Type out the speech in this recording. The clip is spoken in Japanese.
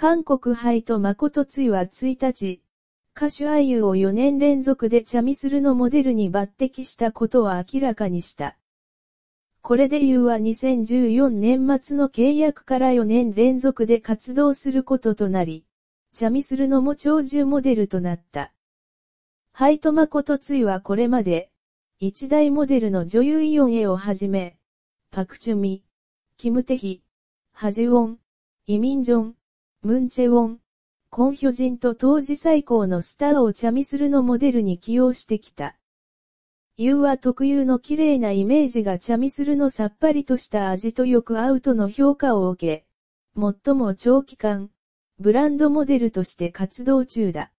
韓国ハ杯と誠ついは1日、歌手アイユを4年連続でチャミスルのモデルに抜擢したことを明らかにした。これでユーは2014年末の契約から4年連続で活動することとなり、チャミスルのも長寿モデルとなった。ハイトマコトツイはこれまで、一大モデルの女優イオンへをはじめ、パクチュミ、キムテヒ、ハジウォン、イミンジョン、ムンチェウォン、コンヒョジンと当時最高のスターをチャミスルのモデルに起用してきた。ユーは特有の綺麗なイメージがチャミスルのさっぱりとした味とよく合うとの評価を受け、最も長期間、ブランドモデルとして活動中だ。